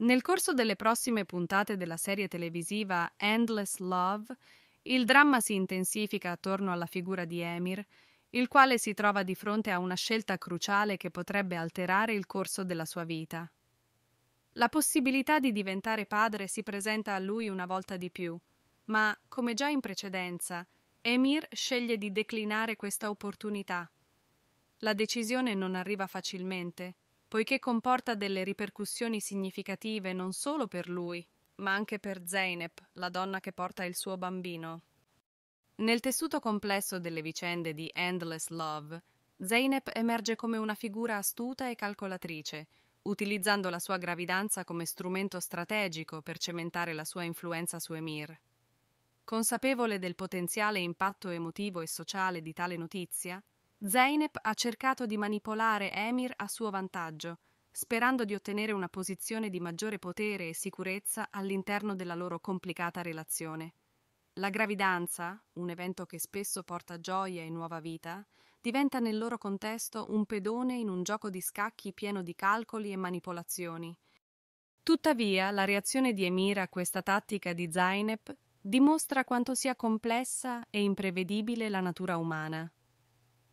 Nel corso delle prossime puntate della serie televisiva Endless Love, il dramma si intensifica attorno alla figura di Emir, il quale si trova di fronte a una scelta cruciale che potrebbe alterare il corso della sua vita. La possibilità di diventare padre si presenta a lui una volta di più, ma, come già in precedenza, Emir sceglie di declinare questa opportunità. La decisione non arriva facilmente, poiché comporta delle ripercussioni significative non solo per lui, ma anche per Zeynep, la donna che porta il suo bambino. Nel tessuto complesso delle vicende di Endless Love, Zeynep emerge come una figura astuta e calcolatrice, utilizzando la sua gravidanza come strumento strategico per cementare la sua influenza su Emir. Consapevole del potenziale impatto emotivo e sociale di tale notizia, Zeynep ha cercato di manipolare Emir a suo vantaggio, sperando di ottenere una posizione di maggiore potere e sicurezza all'interno della loro complicata relazione. La gravidanza, un evento che spesso porta gioia e nuova vita, diventa nel loro contesto un pedone in un gioco di scacchi pieno di calcoli e manipolazioni. Tuttavia, la reazione di Emir a questa tattica di Zainep dimostra quanto sia complessa e imprevedibile la natura umana.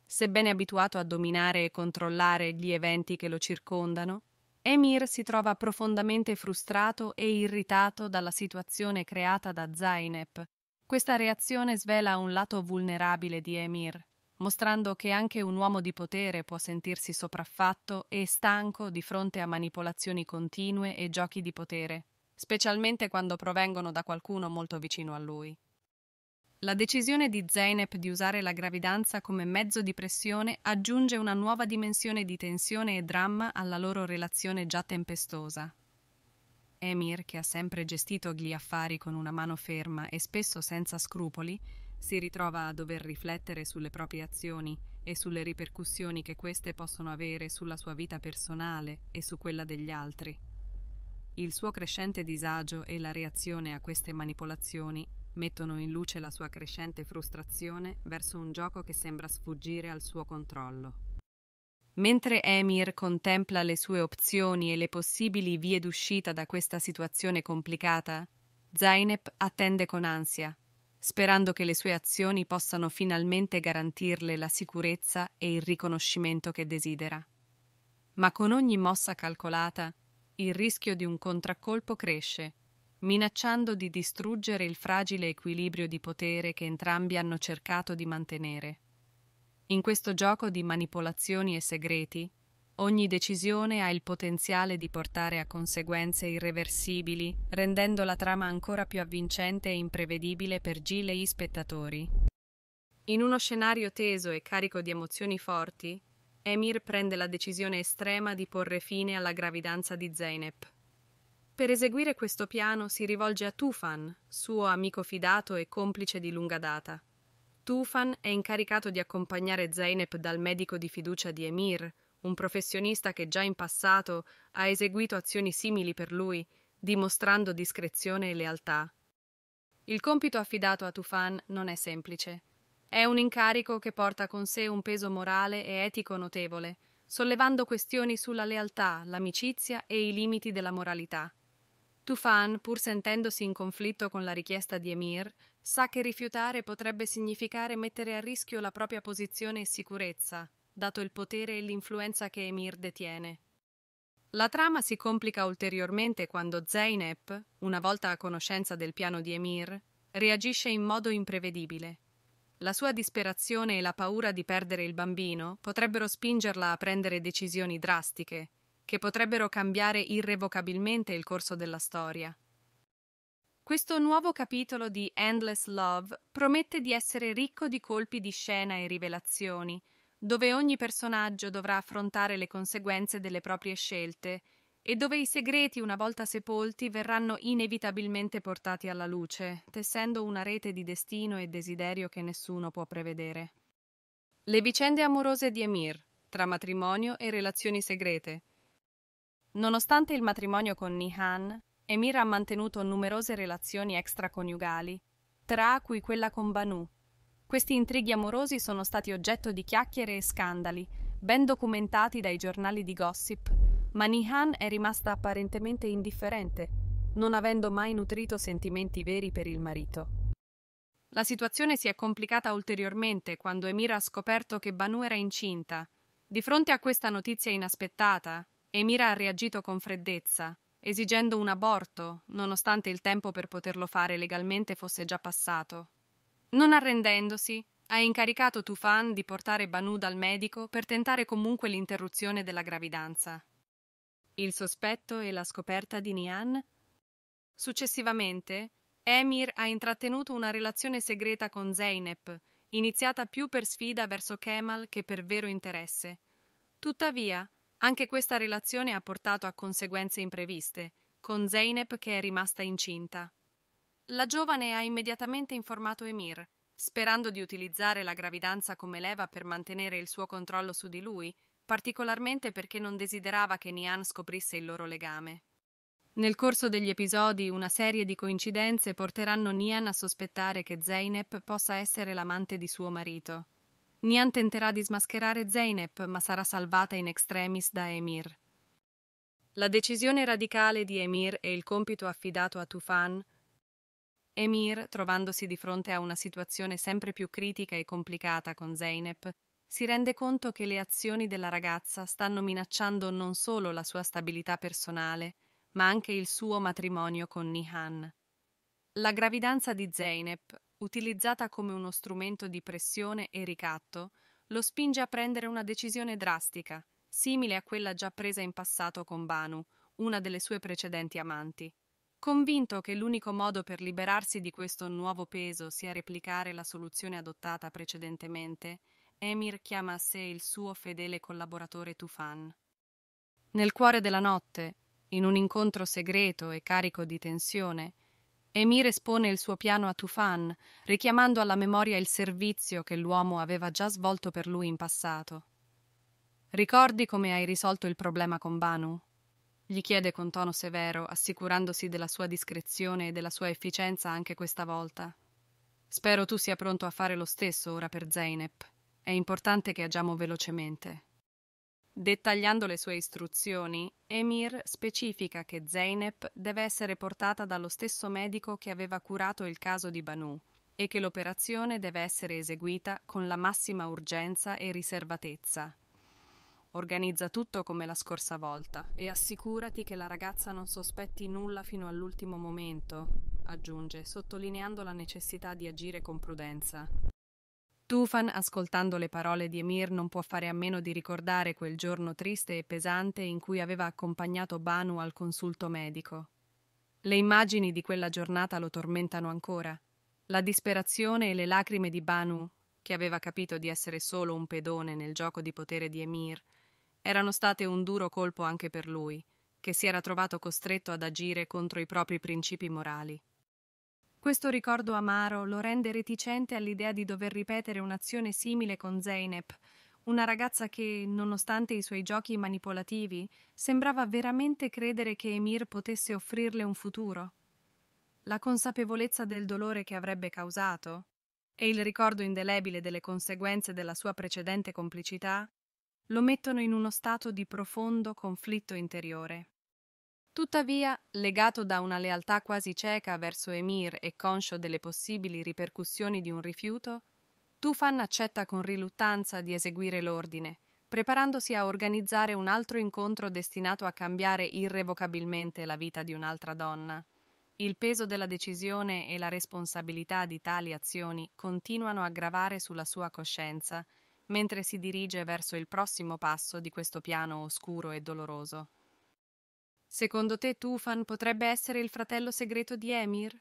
Sebbene abituato a dominare e controllare gli eventi che lo circondano, Emir si trova profondamente frustrato e irritato dalla situazione creata da Zainep. Questa reazione svela un lato vulnerabile di Emir, mostrando che anche un uomo di potere può sentirsi sopraffatto e stanco di fronte a manipolazioni continue e giochi di potere, specialmente quando provengono da qualcuno molto vicino a lui. La decisione di Zeynep di usare la gravidanza come mezzo di pressione aggiunge una nuova dimensione di tensione e dramma alla loro relazione già tempestosa. Emir, che ha sempre gestito gli affari con una mano ferma e spesso senza scrupoli, si ritrova a dover riflettere sulle proprie azioni e sulle ripercussioni che queste possono avere sulla sua vita personale e su quella degli altri. Il suo crescente disagio e la reazione a queste manipolazioni mettono in luce la sua crescente frustrazione verso un gioco che sembra sfuggire al suo controllo. Mentre Emir contempla le sue opzioni e le possibili vie d'uscita da questa situazione complicata, Zainep attende con ansia, sperando che le sue azioni possano finalmente garantirle la sicurezza e il riconoscimento che desidera. Ma con ogni mossa calcolata, il rischio di un contraccolpo cresce minacciando di distruggere il fragile equilibrio di potere che entrambi hanno cercato di mantenere. In questo gioco di manipolazioni e segreti, ogni decisione ha il potenziale di portare a conseguenze irreversibili, rendendo la trama ancora più avvincente e imprevedibile per Gil e i spettatori. In uno scenario teso e carico di emozioni forti, Emir prende la decisione estrema di porre fine alla gravidanza di Zeynep per eseguire questo piano si rivolge a Tufan, suo amico fidato e complice di lunga data. Tufan è incaricato di accompagnare Zeynep dal medico di fiducia di Emir, un professionista che già in passato ha eseguito azioni simili per lui, dimostrando discrezione e lealtà. Il compito affidato a Tufan non è semplice. È un incarico che porta con sé un peso morale e etico notevole, sollevando questioni sulla lealtà, l'amicizia e i limiti della moralità. Tufan, pur sentendosi in conflitto con la richiesta di Emir, sa che rifiutare potrebbe significare mettere a rischio la propria posizione e sicurezza, dato il potere e l'influenza che Emir detiene. La trama si complica ulteriormente quando Zeynep, una volta a conoscenza del piano di Emir, reagisce in modo imprevedibile. La sua disperazione e la paura di perdere il bambino potrebbero spingerla a prendere decisioni drastiche, che potrebbero cambiare irrevocabilmente il corso della storia. Questo nuovo capitolo di Endless Love promette di essere ricco di colpi di scena e rivelazioni, dove ogni personaggio dovrà affrontare le conseguenze delle proprie scelte e dove i segreti una volta sepolti verranno inevitabilmente portati alla luce, tessendo una rete di destino e desiderio che nessuno può prevedere. Le vicende amorose di Emir, tra matrimonio e relazioni segrete, Nonostante il matrimonio con Nihan, Emir ha mantenuto numerose relazioni extraconiugali, tra cui quella con Banu. Questi intrighi amorosi sono stati oggetto di chiacchiere e scandali, ben documentati dai giornali di gossip, ma Nihan è rimasta apparentemente indifferente, non avendo mai nutrito sentimenti veri per il marito. La situazione si è complicata ulteriormente quando Emir ha scoperto che Banu era incinta. Di fronte a questa notizia inaspettata, Emira ha reagito con freddezza, esigendo un aborto, nonostante il tempo per poterlo fare legalmente fosse già passato. Non arrendendosi, ha incaricato Tufan di portare Banu dal medico per tentare comunque l'interruzione della gravidanza. Il sospetto e la scoperta di Nian? Successivamente, Emir ha intrattenuto una relazione segreta con Zeynep, iniziata più per sfida verso Kemal che per vero interesse. Tuttavia, anche questa relazione ha portato a conseguenze impreviste, con Zeynep che è rimasta incinta. La giovane ha immediatamente informato Emir, sperando di utilizzare la gravidanza come leva per mantenere il suo controllo su di lui, particolarmente perché non desiderava che Nian scoprisse il loro legame. Nel corso degli episodi una serie di coincidenze porteranno Nian a sospettare che Zeynep possa essere l'amante di suo marito. Nian tenterà di smascherare Zeynep, ma sarà salvata in extremis da Emir. La decisione radicale di Emir e il compito affidato a Tufan. Emir, trovandosi di fronte a una situazione sempre più critica e complicata con Zeynep, si rende conto che le azioni della ragazza stanno minacciando non solo la sua stabilità personale, ma anche il suo matrimonio con Nihan. La gravidanza di Zeynep, utilizzata come uno strumento di pressione e ricatto, lo spinge a prendere una decisione drastica, simile a quella già presa in passato con Banu, una delle sue precedenti amanti. Convinto che l'unico modo per liberarsi di questo nuovo peso sia replicare la soluzione adottata precedentemente, Emir chiama a sé il suo fedele collaboratore Tufan. Nel cuore della notte, in un incontro segreto e carico di tensione, Emir espone il suo piano a Tufan, richiamando alla memoria il servizio che l'uomo aveva già svolto per lui in passato. Ricordi come hai risolto il problema con Banu? Gli chiede con tono severo, assicurandosi della sua discrezione e della sua efficienza anche questa volta. Spero tu sia pronto a fare lo stesso ora per Zeynep. È importante che agiamo velocemente. Dettagliando le sue istruzioni, Emir specifica che Zeynep deve essere portata dallo stesso medico che aveva curato il caso di Banu e che l'operazione deve essere eseguita con la massima urgenza e riservatezza. Organizza tutto come la scorsa volta e assicurati che la ragazza non sospetti nulla fino all'ultimo momento, aggiunge, sottolineando la necessità di agire con prudenza. Tufan, ascoltando le parole di Emir, non può fare a meno di ricordare quel giorno triste e pesante in cui aveva accompagnato Banu al consulto medico. Le immagini di quella giornata lo tormentano ancora. La disperazione e le lacrime di Banu, che aveva capito di essere solo un pedone nel gioco di potere di Emir, erano state un duro colpo anche per lui, che si era trovato costretto ad agire contro i propri principi morali. Questo ricordo amaro lo rende reticente all'idea di dover ripetere un'azione simile con Zeynep, una ragazza che, nonostante i suoi giochi manipolativi, sembrava veramente credere che Emir potesse offrirle un futuro. La consapevolezza del dolore che avrebbe causato e il ricordo indelebile delle conseguenze della sua precedente complicità lo mettono in uno stato di profondo conflitto interiore. Tuttavia, legato da una lealtà quasi cieca verso Emir e conscio delle possibili ripercussioni di un rifiuto, Tufan accetta con riluttanza di eseguire l'ordine, preparandosi a organizzare un altro incontro destinato a cambiare irrevocabilmente la vita di un'altra donna. Il peso della decisione e la responsabilità di tali azioni continuano a gravare sulla sua coscienza, mentre si dirige verso il prossimo passo di questo piano oscuro e doloroso. Secondo te Tufan potrebbe essere il fratello segreto di Emir?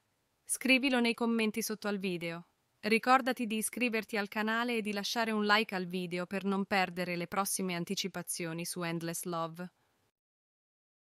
Scrivilo nei commenti sotto al video. Ricordati di iscriverti al canale e di lasciare un like al video per non perdere le prossime anticipazioni su Endless Love.